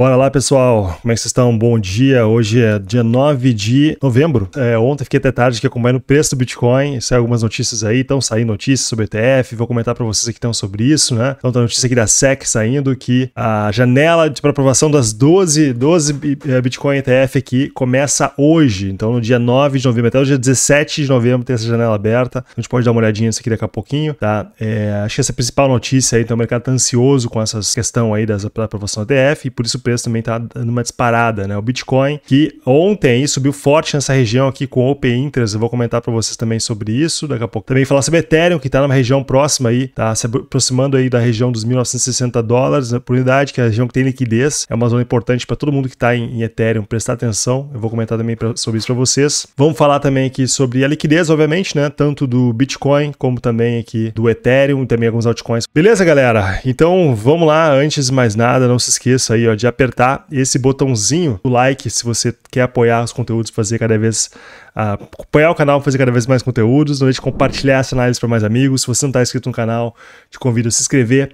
Bora lá, pessoal. Como é que vocês estão? Bom dia. Hoje é dia 9 de novembro. É, ontem fiquei até tarde aqui acompanhando o preço do Bitcoin. Saiu algumas notícias aí, estão saindo notícias sobre ETF. Vou comentar para vocês aqui então sobre isso, né? Então tem notícia aqui da SEC saindo que a janela para aprovação das 12, 12 eh, Bitcoin ETF aqui começa hoje. Então no dia 9 de novembro até o dia 17 de novembro tem essa janela aberta. A gente pode dar uma olhadinha nisso aqui daqui a pouquinho, tá? É, acho que essa é a principal notícia aí. Então o mercado tá ansioso com essa questão aí da aprovação da ETF e por isso também está dando uma disparada, né? O Bitcoin, que ontem subiu forte nessa região aqui com open Interest, eu vou comentar para vocês também sobre isso daqui a pouco. Também falar sobre Ethereum, que está numa região próxima aí, tá se aproximando aí da região dos 1960 dólares né? por unidade, que é a região que tem liquidez, é uma zona importante para todo mundo que está em, em, Ethereum prestar atenção. Eu vou comentar também pra, sobre isso para vocês. Vamos falar também aqui sobre a liquidez, obviamente, né? Tanto do Bitcoin como também aqui do Ethereum e também alguns altcoins. Beleza, galera? Então vamos lá. Antes de mais nada, não se esqueça aí ó, de apertar esse botãozinho do like se você quer apoiar os conteúdos, fazer cada vez uh, apoiar o canal, fazer cada vez mais conteúdos, não deixe de compartilhar essa análise para mais amigos. Se você não está inscrito no canal, te convido a se inscrever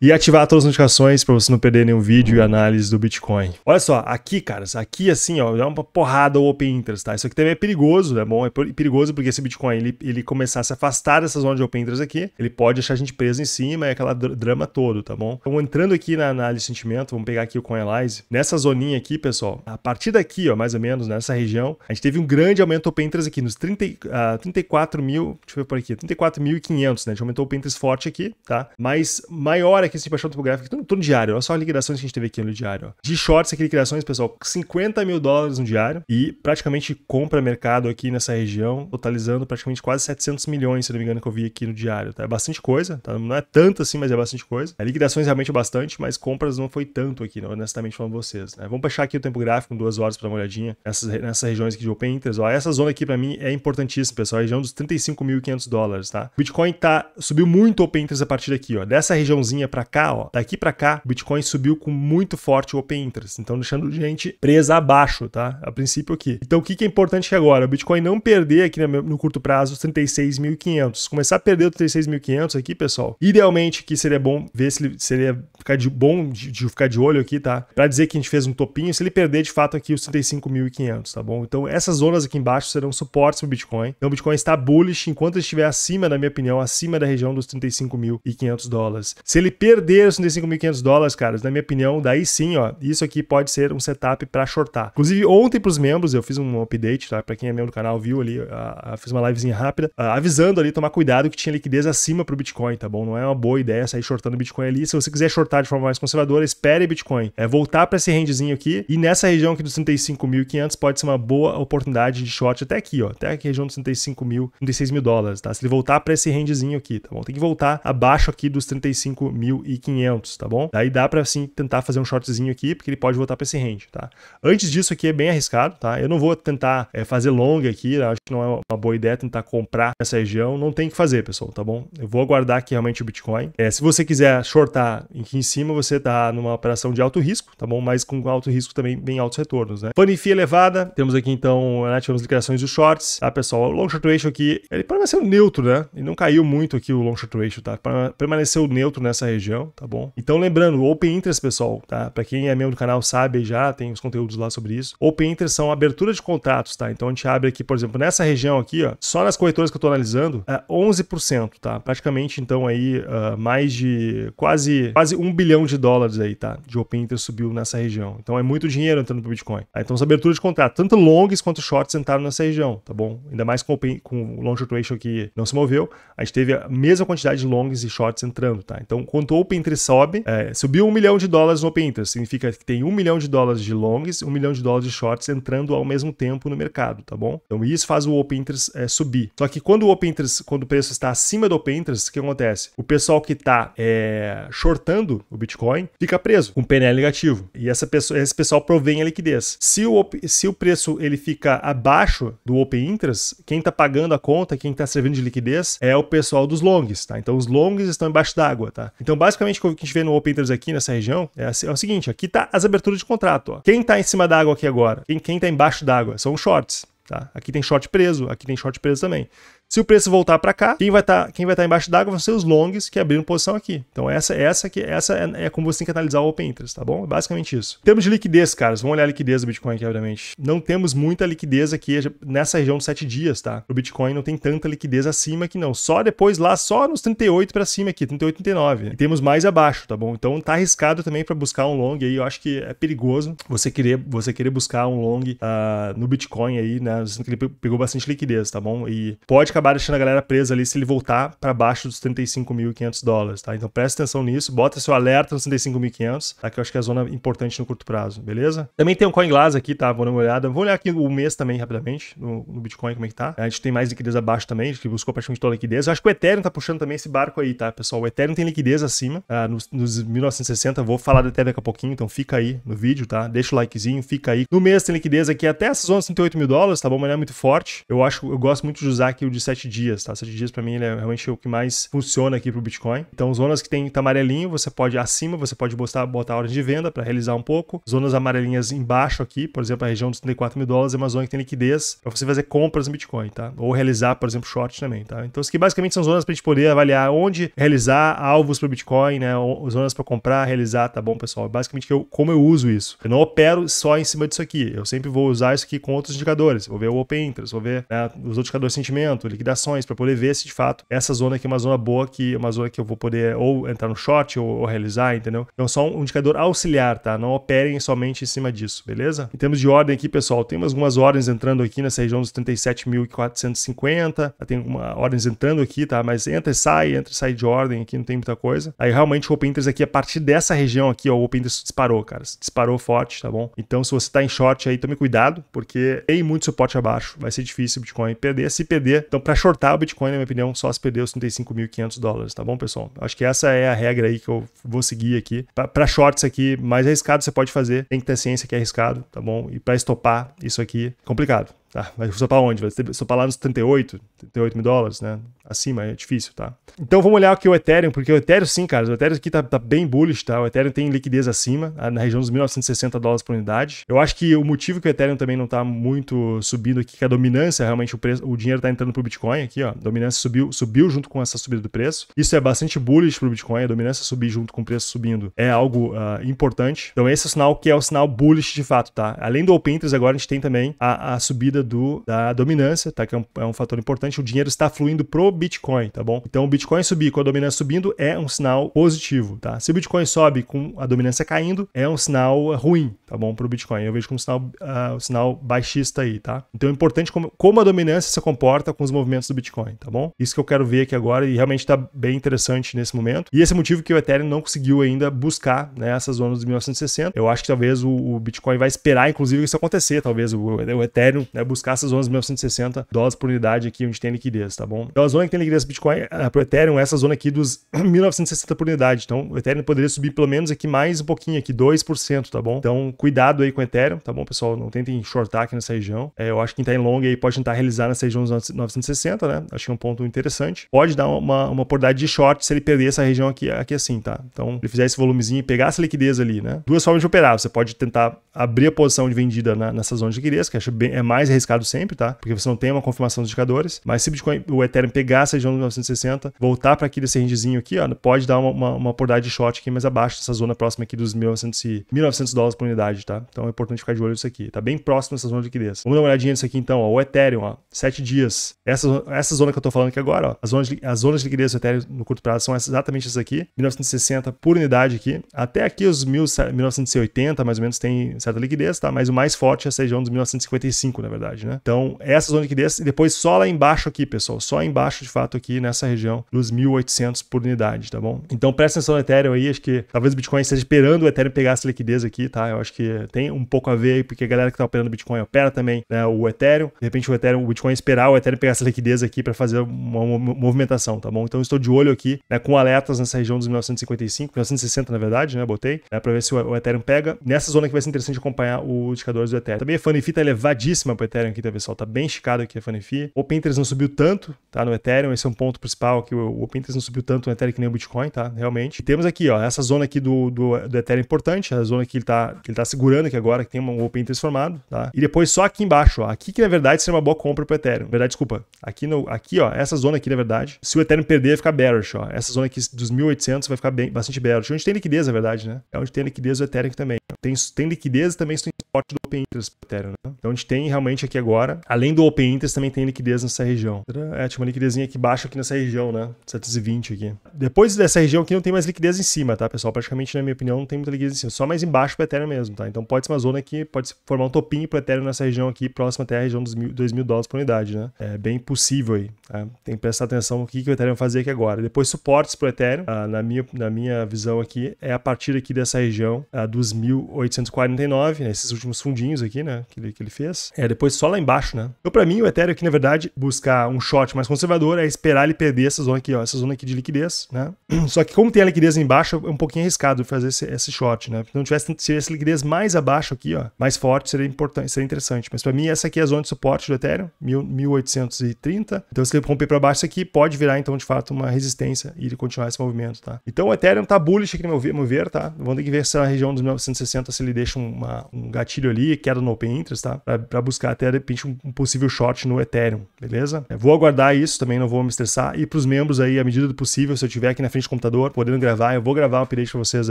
e ativar todas as notificações para você não perder nenhum vídeo e análise do Bitcoin. Olha só, aqui, caras, aqui assim, ó, dá uma porrada o Open Interest, tá? Isso aqui também é perigoso, né? bom, é perigoso porque se o Bitcoin ele, ele começar a se afastar dessa zona de Open Interest aqui, ele pode deixar a gente preso em cima, é aquela drama todo, tá bom? Então, entrando aqui na análise de sentimento, vamos pegar aqui o CoinAlyze. Nessa zoninha aqui, pessoal, a partir daqui, ó, mais ou menos, nessa região, a gente teve um grande aumento Open Interest aqui nos 30, uh, 34 mil, deixa eu ver por aqui, 34.500, né? A gente aumentou o Open Interest forte aqui, tá? Mas maior diário aqui, esse baixou topográfico, tudo, no diário. Olha só as liquidações que a gente teve aqui no diário. Ó. De shorts aqui, liquidações, pessoal, 50 mil dólares no diário e praticamente compra mercado aqui nessa região, totalizando praticamente quase 700 milhões, se não me engano, que eu vi aqui no diário. Tá? É bastante coisa, tá? não é tanto assim, mas é bastante coisa. A liquidações é realmente é bastante, mas compras não foi tanto aqui, Né, honestamente falando vocês. Né? Vamos baixar aqui o tempo gráfico, duas horas para uma olhadinha, nessas, nessas regiões aqui de open interest. Ó. Essa zona aqui para mim é importantíssima, pessoal, é a região dos 35.500 dólares, tá? Bitcoin tá, subiu muito open interest a partir daqui, ó, dessa regiãozinha para cá, ó, daqui para cá, o Bitcoin subiu com muito forte o Open Interest, então deixando gente presa abaixo, tá? A princípio aqui. Então o que, que é importante agora? O Bitcoin não perder aqui no curto prazo os 36.500. Começar a perder os 36.500 aqui, pessoal, idealmente que seria bom ver se ele seria ficar de bom de, de ficar de olho aqui, tá? Para dizer que a gente fez um topinho, se ele perder de fato aqui os 35.500, tá bom? Então essas zonas aqui embaixo serão suportes para o Bitcoin. Então o Bitcoin está bullish enquanto estiver acima, na minha opinião, acima da região dos 35.500 dólares. Se ele perder os 35.500 dólares, caras, na minha opinião, daí sim, ó, isso aqui pode ser um setup para shortar. Inclusive, ontem para os membros, eu fiz um update, tá? Para quem é membro do canal, viu ali, a, a, fiz uma livezinha rápida, a, avisando ali, tomar cuidado que tinha liquidez acima para o Bitcoin, tá bom? Não é uma boa ideia sair shortando Bitcoin ali. Se você quiser shortar de forma mais conservadora, espere Bitcoin. É voltar para esse rendezinho aqui e nessa região aqui dos 35.500 pode ser uma boa oportunidade de short até aqui, ó, até a região dos 35 mil, 36 mil dólares, tá? Se ele voltar para esse rendezinho aqui, tá bom? Tem que voltar abaixo aqui dos 35 mil 1.500, tá bom? Daí dá para sim tentar fazer um shortzinho aqui, porque ele pode voltar para esse range, tá? Antes disso aqui é bem arriscado, tá? Eu não vou tentar é, fazer longa aqui, tá? acho que não é uma boa ideia tentar comprar essa região, não tem que fazer, pessoal, tá bom? Eu vou aguardar aqui realmente o Bitcoin. É, se você quiser shortar aqui em cima, você tá numa operação de alto risco, tá bom? Mas com alto risco também bem altos retornos, né? Panifia elevada, temos aqui então, né, tivemos liquidações dos shorts, tá, pessoal? O long short ratio aqui, ele permaneceu neutro, né? Ele não caiu muito aqui o long short ratio, tá? Permaneceu neutro nessa região região, tá bom? Então lembrando, Open Interest, pessoal, tá? Para quem é membro do canal sabe já, tem os conteúdos lá sobre isso. Open Interest são abertura de contratos, tá? Então a gente abre aqui, por exemplo, nessa região aqui, ó, só nas corretoras que eu tô analisando, é 11%, tá? Praticamente então aí uh, mais de quase quase um bilhão de dólares aí, tá? De Open Interest subiu nessa região. Então é muito dinheiro entrando pro Bitcoin. Tá? Então essa abertura de contrato, tanto longs quanto shorts entraram nessa região, tá bom? Ainda mais com, open, com long short ratio que não se moveu, a gente teve a mesma quantidade de longs e shorts entrando, tá? Então quanto o Open Interest sobe, é, subiu um milhão de dólares no Open Interest, significa que tem um milhão de dólares de longs e um milhão de dólares de shorts entrando ao mesmo tempo no mercado, tá bom? Então isso faz o Open Interest é, subir. Só que quando o Open Interest, quando o preço está acima do Open Interest, o que acontece? O pessoal que está é, shortando o Bitcoin fica preso com PNL negativo e essa pessoa, esse pessoal provém a liquidez. Se o, se o preço ele fica abaixo do Open Interest, quem está pagando a conta, quem está servindo de liquidez é o pessoal dos longs, tá? Então os longs estão embaixo d'água, tá? Então basicamente o que a gente vê no Open Interest aqui nessa região é, é o seguinte, aqui tá as aberturas de contrato. Ó. Quem tá em cima d'água aqui agora? Quem, quem tá embaixo d'água? São os shorts. Tá? Aqui tem short preso, aqui tem short preso também. Se o preço voltar para cá, quem vai estar tá, quem vai estar tá embaixo d'água vão ser os longs que abriram posição aqui. Então essa essa que essa é, é, como você tem que analisar o open interest, tá bom? É basicamente isso. Temos de liquidez, caras. Vamos olhar a liquidez do Bitcoin aqui, obviamente. Não temos muita liquidez aqui nessa região de 7 dias, tá? O Bitcoin não tem tanta liquidez acima aqui não. Só depois lá só nos 38 para cima aqui, 38, 39. E temos mais abaixo, tá bom? Então tá arriscado também para buscar um long aí. Eu acho que é perigoso você querer você querer buscar um long uh, no Bitcoin aí, né? Sendo que ele pegou bastante liquidez, tá bom? E pode acabar deixando a galera presa ali se ele voltar para baixo dos 35.500 dólares, tá? Então presta atenção nisso, bota seu alerta nos 35.500, tá? Que eu acho que é a zona importante no curto prazo, beleza? Também tem um CoinGlass aqui, tá? Vou dar uma olhada. Vou olhar aqui o mês também, rapidamente, no, no Bitcoin, como é que tá. A gente tem mais liquidez abaixo também, a gente buscou praticamente toda a liquidez. Eu acho que o Ethereum tá puxando também esse barco aí, tá, pessoal? O Ethereum tem liquidez acima, ah, nos, nos 1960, vou falar do Ethereum daqui a pouquinho, então fica aí no vídeo, tá? Deixa o likezinho, fica aí. No mês tem liquidez aqui até essa zona 108 mil dólares, tá bom? Mas não é muito forte. Eu acho, eu gosto muito de usar aqui o de sete dias, tá? Sete dias para mim ele é realmente o que mais funciona aqui para o Bitcoin. Então, zonas que tem tá amarelinho, você pode acima, você pode botar, botar ordem de venda para realizar um pouco. Zonas amarelinhas embaixo aqui, por exemplo, a região dos 34 mil dólares é uma zona que tem liquidez para você fazer compras em Bitcoin, tá? Ou realizar, por exemplo, short também, tá? Então, isso aqui basicamente são zonas para a gente poder avaliar onde realizar alvos para o Bitcoin, né? Zonas para comprar, realizar, tá bom, pessoal? É basicamente eu, como eu uso isso. Eu não opero só em cima disso aqui. Eu sempre vou usar isso aqui com outros indicadores. Vou ver o open interest, vou ver né, os outros indicadores de sentimento, liquidações, para poder ver se de fato essa zona aqui é uma zona boa, que é uma zona que eu vou poder ou entrar no short ou, ou realizar, entendeu? Então, só um indicador auxiliar, tá? Não operem somente em cima disso, beleza? Em termos de ordem aqui, pessoal, tem algumas ordens entrando aqui nessa região dos 37.450, ah, tem algumas ordens entrando aqui, tá? Mas entra e sai, entra e sai de ordem aqui, não tem muita coisa. Aí realmente o Open Interest aqui, a partir dessa região aqui, ó, o Open Interest disparou, cara. Disparou forte, tá bom? Então, se você tá em short aí, tome cuidado, porque tem muito suporte abaixo, vai ser difícil o Bitcoin perder. Se perder, então para shortar o Bitcoin, na minha opinião, só se perder os 35.500 dólares, tá bom, pessoal? Acho que essa é a regra aí que eu vou seguir aqui. Para shorts aqui, mais arriscado você pode fazer, tem que ter ciência que é arriscado, tá bom? E para estopar isso aqui, complicado. Tá, vai pra onde? Vai pra lá nos 38, 38 mil dólares, né? Acima, é difícil, tá? Então vamos olhar aqui o Ethereum, porque o Ethereum sim, cara, o Ethereum aqui tá, tá bem bullish, tá? O Ethereum tem liquidez acima, na região dos 1960 dólares por unidade. Eu acho que o motivo que o Ethereum também não tá muito subindo aqui, que é a dominância, realmente o preço, o dinheiro tá entrando pro Bitcoin aqui, ó. A dominância subiu, subiu junto com essa subida do preço. Isso é bastante bullish pro Bitcoin, a dominância subir junto com o preço subindo é algo uh, importante. Então esse é o sinal que é o sinal bullish de fato, tá? Além do open interest, agora a gente tem também a, a subida do, da dominância, tá? Que é um, é um fator importante. O dinheiro está fluindo pro Bitcoin, tá bom? Então o Bitcoin subir com a dominância subindo é um sinal positivo, tá? Se o Bitcoin sobe com a dominância caindo, é um sinal eh, ruim, tá bom? Pro Bitcoin. Eu vejo como um sinal, uh, sinal baixista aí, tá? Então é importante como, como a dominância se comporta com os movimentos do Bitcoin, tá bom? Isso que eu quero ver aqui agora e realmente está bem interessante nesse momento. E esse é motivo que o Ethereum não conseguiu ainda buscar né, essas zonas de 1960. Eu acho que talvez o, o Bitcoin vai esperar, inclusive, isso acontecer. Talvez o, o Ethereum né, buscar essas zonas de 1960 dólares por unidade aqui onde tem liquidez, tá bom? Então a zona que tem liquidez é Bitcoin, ah, para Ethereum, é essa zona aqui dos 1960 por unidade. Então o Ethereum poderia subir pelo menos aqui mais um pouquinho, aqui 2%, tá bom? Então cuidado aí com o Ethereum, tá bom, pessoal? Não tentem shortar aqui nessa região. É, eu acho que quem tá em long aí pode tentar realizar nessa região dos 960, né? Acho que é um ponto interessante. Pode dar uma, uma oportunidade de short se ele perder essa região aqui, aqui assim, tá? Então ele fizer esse volumezinho e pegar essa liquidez ali, né? Duas formas de operar. Você pode tentar abrir a posição de vendida na, nessa zona de liquidez, que acho bem, é mais arriscado sempre, tá? Porque você não tem uma confirmação dos indicadores. Mas se Bitcoin, o Ethereum pegar essa região de 960, voltar para desse rendezinho aqui, ó, pode dar uma, uma, uma oportunidade de short aqui mais abaixo dessa zona próxima aqui dos 1900, 1.900 dólares por unidade, tá? Então é importante ficar de olho nisso aqui. Tá bem próximo dessa zona de liquidez. Vamos dar uma olhadinha nisso aqui então, ó. O Ethereum, ó, 7 dias. Essa, essa zona que eu tô falando aqui agora, ó, as zonas, de, as zonas de liquidez do Ethereum no curto prazo são exatamente essas aqui, 1960 por unidade aqui. Até aqui os 1980, mais ou menos, tem certa liquidez, tá? Mas o mais forte é essa região dos 1955, na verdade verdade, né? Então, essa zona de liquidez, e depois só lá embaixo aqui, pessoal, só embaixo, de fato, aqui nessa região dos 1.800 por unidade, tá bom? Então, presta atenção no Ethereum aí, acho que talvez o Bitcoin esteja esperando o Ethereum pegar essa liquidez aqui, tá? Eu acho que tem um pouco a ver aí, porque a galera que tá operando Bitcoin opera também né, o Ethereum, de repente o Ethereum, o Bitcoin esperar o Ethereum pegar essa liquidez aqui para fazer uma, movimentação, tá bom? Então, estou de olho aqui, né, com alertas nessa região dos 1955, 1960, na verdade, né, botei, né, para ver se o, Ethereum pega. Nessa zona que vai ser interessante acompanhar os indicadores do Ethereum. Também a fita tá é elevadíssima para Ethereum aqui, tá, pessoal? Tá bem esticado aqui a FANFI. O Interest não subiu tanto, tá? No Ethereum, esse é um ponto principal, que o, Open Interest não subiu tanto no Ethereum que nem o Bitcoin, tá? Realmente. E temos aqui, ó, essa zona aqui do, do, do Ethereum importante, a zona que ele tá, que ele tá segurando aqui agora, que tem um Open transformado, tá? E depois só aqui embaixo, ó, aqui que na verdade seria uma boa compra pro Ethereum. Na verdade, desculpa, aqui, no, aqui, ó, essa zona aqui, na verdade, se o Ethereum perder, vai ficar bearish, ó. Essa zona aqui dos 1.800 vai ficar bem, bastante bearish. Onde tem liquidez, na verdade, né? É onde tem liquidez o Ethereum também. Tem, tem liquidez também forte do Open Interest para Ethereum. Né? Então a gente tem realmente aqui agora, além do Open Interest, também tem liquidez nessa região. É, tinha uma liquidezinha aqui baixa aqui nessa região, né? 720 aqui. Depois dessa região aqui não tem mais liquidez em cima, tá, pessoal? Praticamente, na minha opinião, não tem muita liquidez em cima. Só mais embaixo para Ethereum mesmo, tá? Então pode ser uma zona que pode formar um topinho para Ethereum nessa região aqui, próxima até a região dos mil, 2 mil dólares por unidade, né? É bem possível aí. Tá? Tem que prestar atenção no que, que o Ethereum vai fazer aqui agora. Depois suportes para o Ethereum, ah, na, minha, na minha visão aqui, é a partir aqui dessa região ah, dos 1849, né? Esses últimos últimos fundinhos aqui, né? Que ele, que ele fez. É, depois só lá embaixo, né? Então, para mim, o Ethereum aqui, na verdade, buscar um short mais conservador é esperar ele perder essa zona aqui, ó. Essa zona aqui de liquidez, né? Só que como tem a liquidez embaixo, é um pouquinho arriscado fazer esse, esse short, né? Então, tivesse, se tivesse liquidez mais abaixo aqui, ó, mais forte, seria importante, seria interessante. Mas para mim, essa aqui é a zona de suporte do Ethereum, 1830. Então, se ele romper para baixo, isso aqui pode virar, então, de fato, uma resistência e ele continuar esse movimento, tá? Então, o Ethereum tá bullish aqui, no meu ver, tá? Vamos ter que ver se na é região dos 1960 se ele deixa uma, um gatinho gatilho ali, queda no open interest, tá? Pra, pra buscar até, de repente, um, um, possível short no Ethereum, beleza? É, vou aguardar isso também, não vou me estressar. E pros membros aí, à medida do possível, se eu tiver aqui na frente do computador, podendo gravar, eu vou gravar um update pra vocês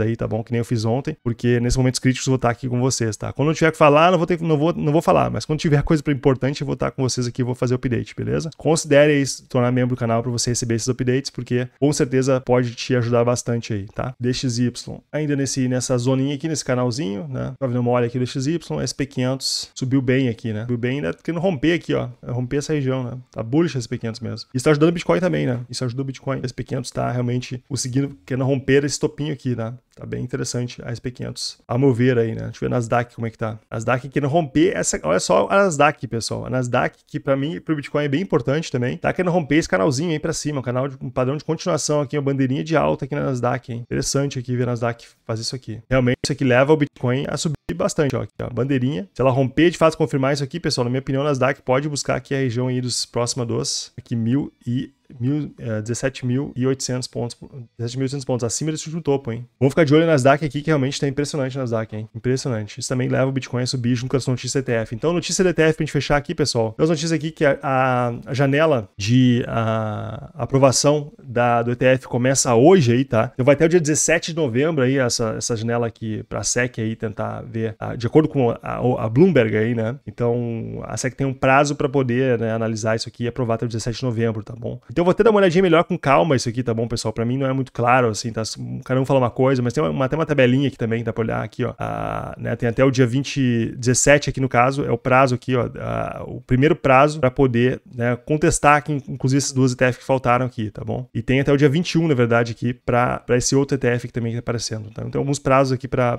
aí, tá bom? Que nem eu fiz ontem, porque nesses momentos críticos eu vou estar aqui com vocês, tá? Quando eu tiver que falar, não vou, ter, não vou, não vou falar, mas quando tiver coisa importante, eu vou estar com vocês aqui e vou fazer o update, beleza? Considere aí se tornar membro do canal pra você receber esses updates, porque com certeza pode te ajudar bastante aí, tá? DXY. Ainda nesse, nessa zoninha aqui, nesse canalzinho, né? Tá vendo uma olha aqui do XY, XY, SP500 subiu bem aqui, né? Subiu bem, né? Querendo romper aqui, ó. É romper essa região, né? Tá bullish SP500 mesmo. Isso tá ajudando o Bitcoin também, né? Isso ajuda o Bitcoin. SP500 tá realmente conseguindo, querendo romper esse topinho aqui, né? Tá bem interessante a SP500. A mover aí, né? Deixa eu ver a Nasdaq como é que tá. Nasdaq querendo romper essa... Olha só a Nasdaq, pessoal. A Nasdaq, que pra mim, pro Bitcoin é bem importante também, tá querendo romper esse canalzinho aí pra cima. Um canal de um padrão de continuação aqui, uma bandeirinha de alta aqui na Nasdaq, hein? Interessante aqui ver a Nasdaq fazer isso aqui. Realmente, isso aqui leva o Bitcoin a subir bastante, ó, aqui, ó, bandeirinha. Se ela romper, de fato, confirmar isso aqui, pessoal, na minha opinião, Nasdaq pode buscar aqui a região aí dos próximos dos aqui 1000 e 17.800 é, pontos, 17.800 pontos acima desse último topo, hein? Vamos ficar de olho nas DAC aqui, que realmente tá impressionante nas DAC, hein? Impressionante. Isso também leva o Bitcoin a subir junto com as notícias ETF. Então, notícia da ETF pra gente fechar aqui, pessoal. Tem as notícias aqui que a, a janela de a, aprovação da, do ETF começa hoje aí, tá? Então vai até o dia 17 de novembro aí, essa, essa janela aqui pra SEC aí tentar ver, a, ah, de acordo com a, Bloomberg aí, né? Então, a SEC tem um prazo para poder né, analisar isso aqui e aprovar até o 17 de novembro, tá bom? Então eu vou até dar uma olhadinha melhor com calma isso aqui, tá bom, pessoal? Para mim não é muito claro, assim, tá? cara não fala uma coisa, mas tem uma, até uma tabelinha aqui também, dá para olhar aqui, ó. Ah, né, tem até o dia 20, 17 aqui no caso, é o prazo aqui, ó. Ah, o primeiro prazo para poder né, contestar, aqui, inclusive, essas duas ETF que faltaram aqui, tá bom? E tem até o dia 21, na verdade, aqui, para esse outro ETF que também tá aparecendo, tá? Então alguns prazos aqui para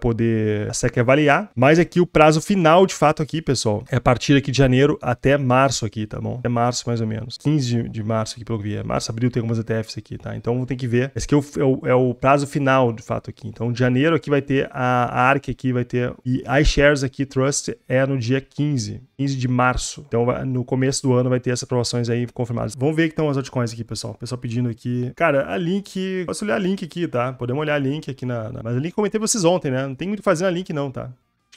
poder a SEC avaliar, mas aqui é o prazo final, de fato, aqui, pessoal, é a partir aqui de janeiro até março aqui, tá bom? Até março, mais ou menos. 15 de, de março aqui, pelo que via. Março, abril tem algumas ETFs aqui, tá? Então tem que ver. Esse aqui é o, é o, é o prazo final, de fato, aqui. Então, de janeiro aqui vai ter a, ARC aqui, vai ter. E iShares aqui, Trust, é no dia 15. 15 de março. Então, no começo do ano vai ter essas aprovações aí confirmadas. Vamos ver que estão as altcoins aqui, pessoal. pessoal pedindo aqui. Cara, a Link. Posso olhar a Link aqui, tá? Podemos olhar a Link aqui na. na... Mas a Link comentei pra vocês ontem, né? Não tem muito o que fazer na Link, não, tá?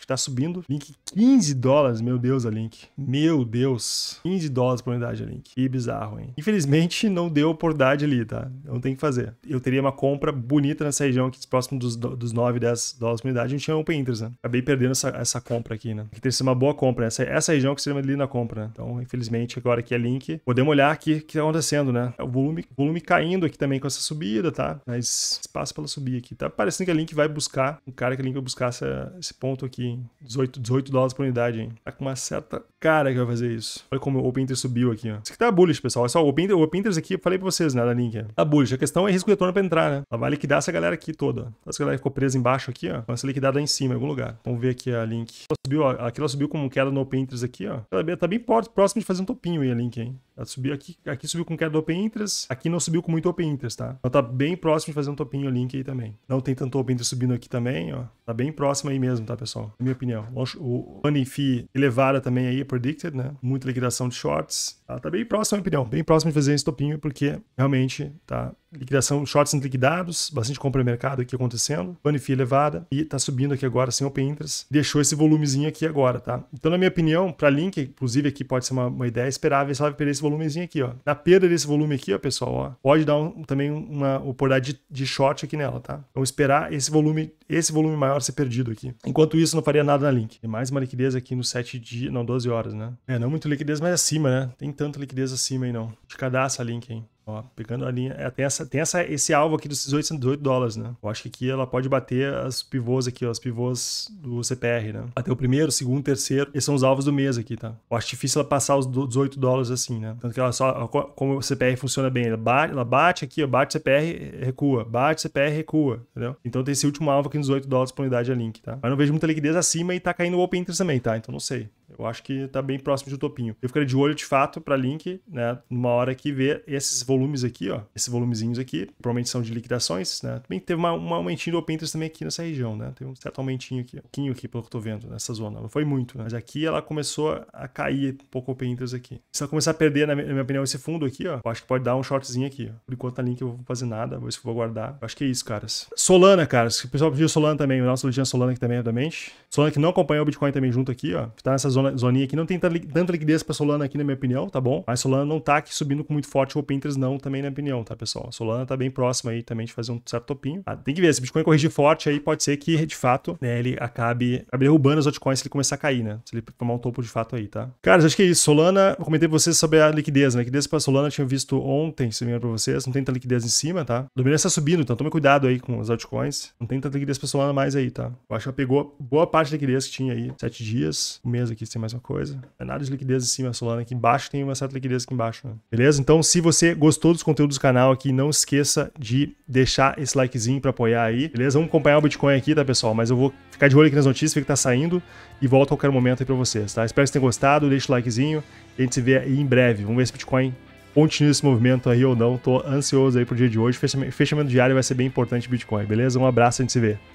tá subindo. Link 15 dólares, meu Deus, a Link. Meu Deus. 15 dólares por unidade a Link. Que bizarro, hein? Infelizmente, não deu oportunidade ali, tá? Não tem que fazer. Eu teria uma compra bonita nessa região aqui, próximo dos, dos 9, 10 dólares por unidade, a gente tinha open interest, né? Acabei perdendo essa, essa compra aqui, né? Que teria sido uma boa compra, né? Essa, essa região que seria uma na compra, né? Então, infelizmente, agora aqui é Link. Podemos olhar aqui o que tá acontecendo, né? O volume, volume caindo aqui também com essa subida, tá? Mas espaço ela subir aqui. Tá parecendo que a Link vai buscar, um cara que a Link vai buscar essa, esse ponto aqui, hein? hein? 18, 18 dólares por unidade, hein? Tá com uma certa cara que vai fazer isso. Olha como o Pinterest subiu aqui, ó. Isso aqui tá bullish, pessoal. Olha é só, o Open o Pinterest aqui, eu falei pra vocês, né, da Link. É. Tá bullish. A questão é risco de retorno pra entrar, né? Ela vai liquidar essa galera aqui toda. Essa galera ficou presa embaixo aqui, ó. Vai ser liquidada em cima, em algum lugar. Vamos ver aqui a Link. Ela subiu, ó. Aqui ela subiu com queda no Interest aqui, ó. Ela tá bem próximo de fazer um topinho aí a Link, hein? Ela subiu aqui, aqui subiu com queda do Open Interest, aqui não subiu com muito Open Interest, tá? Então tá bem próximo de fazer um topinho a link aí também. Não tem tanto Open Interest subindo aqui também, ó. Tá bem próximo aí mesmo, tá, pessoal? minha opinião. O Money Fee elevada também aí, predicted, né? Muita liquidação de shorts. Tá, tá bem próximo, na minha opinião, bem próximo de fazer esse topinho, porque realmente tá liquidação, shorts sendo liquidados, bastante compra no mercado aqui acontecendo, Money Fee elevada e tá subindo aqui agora sem open interest. Deixou esse volumezinho aqui agora, tá? Então, na minha opinião, para Link, inclusive aqui pode ser uma, uma ideia esperável se ela perder esse volumezinho aqui, ó. Na perda desse volume aqui, ó, pessoal, ó, pode dar um, também uma oportunidade de, de short aqui nela, tá? vamos então, esperar esse volume, esse volume maior ser perdido aqui. Enquanto isso, não faria faria nada na Link. Tem mais uma liquidez aqui no 7 dias, não, 12 horas, né? É, não é muito liquidez, mas é acima, né? Tem tanta liquidez acima aí, não. Te cadastra a Link, hein? Ó, pegando a linha. É, tem essa, tem essa, esse alvo aqui dos 1808 dólares, né? Eu acho que aqui ela pode bater as pivôs aqui, ó, as pivôs do CPR, né? Até o primeiro, segundo, terceiro. Esses são os alvos do mês aqui, tá? Eu acho difícil ela passar os 18 dólares assim, né? Tanto que ela só. Como o CPR funciona bem, ela bate, ela bate aqui, ó, bate CPR, recua. Bate CPR, recua, entendeu? Então tem esse último alvo aqui nos 18 dólares por unidade a link, tá? Mas não vejo muita liquidez acima e tá caindo o open interest também, tá? Então não sei. Eu acho que tá bem próximo de um topinho. Eu ficaria de olho, de fato, para Link, né? Numa hora que ver esses volumes aqui, ó. Esses volumezinhos aqui, provavelmente são de liquidações, né? Também teve uma, um aumentinho do Opinterest também aqui nessa região, né? Teve um certo aumentinho aqui, um pouquinho aqui, pelo que eu tô vendo, nessa zona. Não foi muito, né? Mas aqui ela começou a cair um pouco o Opinterest aqui. Se ela começar a perder, na minha opinião, esse fundo aqui, ó, eu acho que pode dar um shortzinho aqui, ó. Por enquanto, na Link eu vou fazer nada, vou, vou guardar. Eu acho que é isso, caras. Solana, caras. O pessoal pediu Solana também, o nosso Luciano Solana aqui também, obviamente. Solana que não acompanhou o Bitcoin também junto aqui, ó. Tá nessa zona zoninha aqui. Não tem tanta liquidez para Solana aqui, na minha opinião, tá bom? Mas Solana não tá aqui subindo com muito forte. O Pinterest não, também, na minha opinião, tá, pessoal? A Solana tá bem próxima aí também de fazer um certo topinho. Ah, tem que ver, se o Bitcoin corrigir forte aí, pode ser que, de fato, né, ele acabe, acabe derrubando as altcoins se ele começar a cair, né? Se ele tomar um topo de fato aí, tá? Cara, acho que é isso. Solana, eu comentei pra vocês sobre a liquidez, né? liquidez para Solana eu tinha visto ontem, se não me pra vocês. Não tem tanta liquidez em cima, tá? dominância tá subindo, então tome cuidado aí com as altcoins. Não tem tanta liquidez para Solana mais aí, tá? Eu acho que ela pegou boa parte da liquidez que tinha aí, sete dias, um mês aqui, ser a mesma coisa. É nada de liquidez em cima, Solana aqui embaixo, tem uma certa liquidez aqui embaixo. Né? Beleza? Então, se você gostou dos conteúdos do canal aqui, não esqueça de deixar esse likezinho para apoiar aí, beleza? Vamos acompanhar o Bitcoin aqui, tá, pessoal? Mas eu vou ficar de olho aqui nas notícias, ver que tá saindo e volto a qualquer momento aí para vocês, tá? Espero que vocês tenham gostado, deixa o likezinho e a gente se vê aí em breve. Vamos ver se o Bitcoin continua esse movimento aí ou não. Tô ansioso aí pro dia de hoje. Fechamento, fechamento diário vai ser bem importante Bitcoin, beleza? Um abraço, a gente se vê.